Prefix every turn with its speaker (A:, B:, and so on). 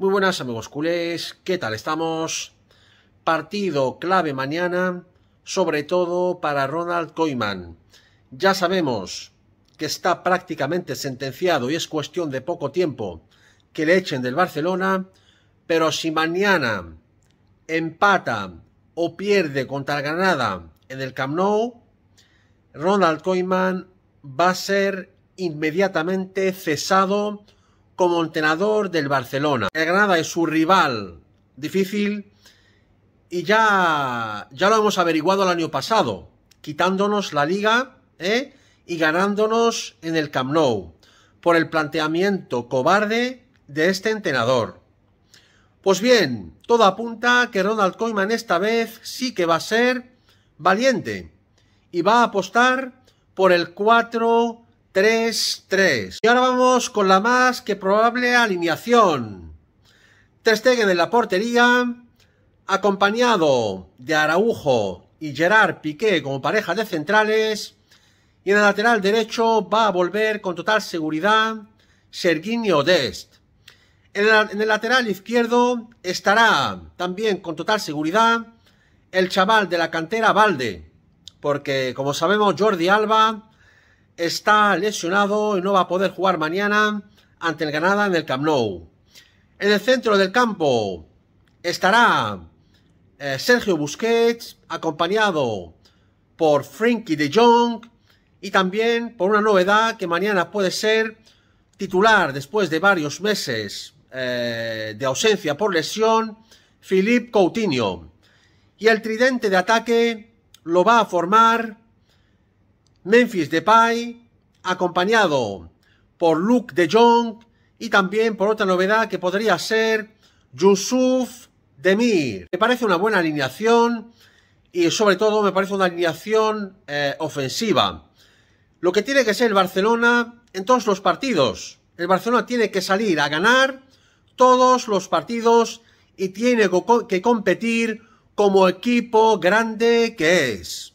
A: Muy buenas amigos culés, ¿qué tal estamos? Partido clave mañana, sobre todo para Ronald Koeman. Ya sabemos que está prácticamente sentenciado y es cuestión de poco tiempo que le echen del Barcelona, pero si mañana empata o pierde contra el Granada en el Camp Nou, Ronald Koeman va a ser inmediatamente cesado como entrenador del Barcelona. El Granada es su rival difícil y ya, ya lo hemos averiguado el año pasado, quitándonos la liga ¿eh? y ganándonos en el Camp Nou por el planteamiento cobarde de este entrenador. Pues bien, todo apunta que Ronald Koeman esta vez sí que va a ser valiente y va a apostar por el 4 3-3. Y ahora vamos con la más que probable alineación. Testegen en la portería, acompañado de Araujo y Gerard Piqué como pareja de centrales. Y en el lateral derecho va a volver con total seguridad serginio Dest. En el, en el lateral izquierdo estará también con total seguridad el chaval de la cantera Valde, porque como sabemos Jordi Alba está lesionado y no va a poder jugar mañana ante el Granada en el Camp Nou. En el centro del campo estará eh, Sergio Busquets, acompañado por Frankie de Jong y también por una novedad que mañana puede ser titular después de varios meses eh, de ausencia por lesión, Philippe Coutinho. Y el tridente de ataque lo va a formar Memphis Depay, acompañado por Luke de Jong y también por otra novedad que podría ser Yusuf Demir. Me parece una buena alineación y sobre todo me parece una alineación eh, ofensiva. Lo que tiene que ser el Barcelona en todos los partidos. El Barcelona tiene que salir a ganar todos los partidos y tiene que competir como equipo grande que es.